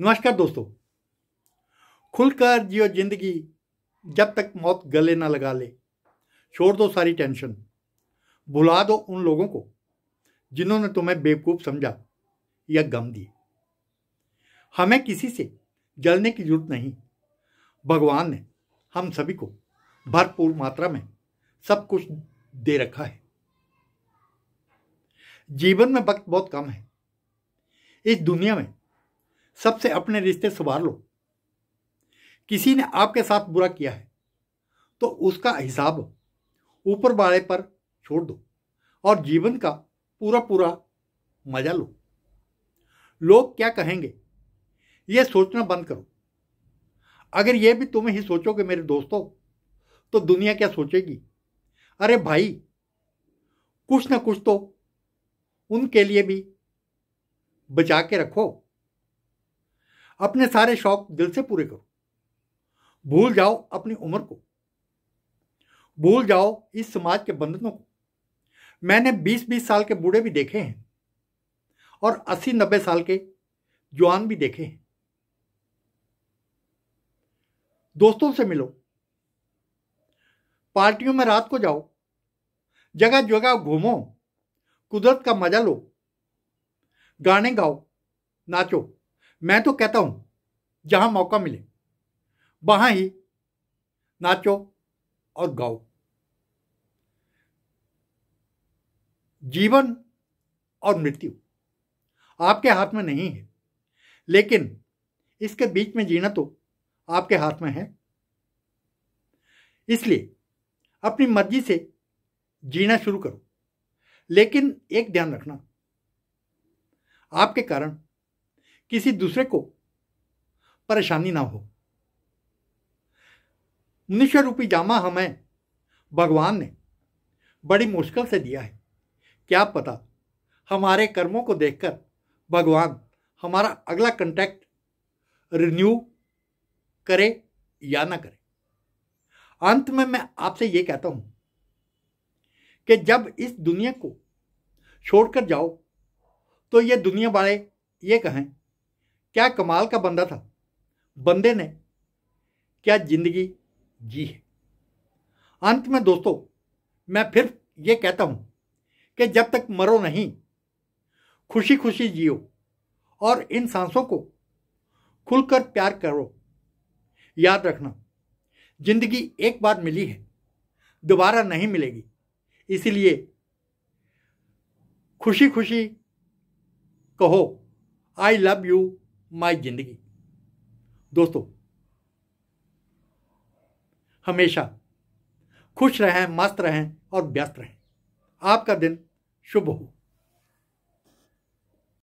नमस्कार दोस्तों खुलकर जियो जिंदगी जब तक मौत गले ना लगा ले छोड़ दो सारी टेंशन भुला दो उन लोगों को जिन्होंने तुम्हें बेवकूफ़ समझा या गम दिए हमें किसी से जलने की जरूरत नहीं भगवान ने हम सभी को भरपूर मात्रा में सब कुछ दे रखा है जीवन में वक्त बहुत कम है इस दुनिया में सबसे अपने रिश्ते सुधार लो किसी ने आपके साथ बुरा किया है तो उसका हिसाब ऊपर वाले पर छोड़ दो और जीवन का पूरा पूरा मजा लो लोग क्या कहेंगे यह सोचना बंद करो अगर यह भी तुम ही सोचोगे मेरे दोस्तों तो दुनिया क्या सोचेगी अरे भाई कुछ ना कुछ तो उनके लिए भी बचा के रखो अपने सारे शौक दिल से पूरे करो भूल जाओ अपनी उम्र को भूल जाओ इस समाज के बंधनों को मैंने 20-20 साल के बूढ़े भी देखे हैं और 80-90 साल के जवान भी देखे हैं दोस्तों से मिलो पार्टियों में रात को जाओ जगह जगह घूमो कुदरत का मजा लो गाने गाओ नाचो मैं तो कहता हूं जहां मौका मिले वहां ही नाचो और गाओ जीवन और मृत्यु आपके हाथ में नहीं है लेकिन इसके बीच में जीना तो आपके हाथ में है इसलिए अपनी मर्जी से जीना शुरू करो लेकिन एक ध्यान रखना आपके कारण किसी दूसरे को परेशानी ना हो मनुष्य रूपी जामा हमें भगवान ने बड़ी मुश्किल से दिया है क्या पता हमारे कर्मों को देखकर भगवान हमारा अगला कंटेक्ट रिन्यू करे या ना करे अंत में मैं आपसे ये कहता हूं कि जब इस दुनिया को छोड़कर जाओ तो ये दुनिया वाले ये कहें क्या कमाल का बंदा था बंदे ने क्या जिंदगी जी है अंत में दोस्तों मैं फिर ये कहता हूं कि जब तक मरो नहीं खुशी खुशी जियो और इन सांसों को खुलकर प्यार करो याद रखना जिंदगी एक बार मिली है दोबारा नहीं मिलेगी इसलिए खुशी खुशी कहो आई लव यू माई जिंदगी दोस्तों हमेशा खुश रहें मस्त रहें और व्यस्त रहें आपका दिन शुभ हो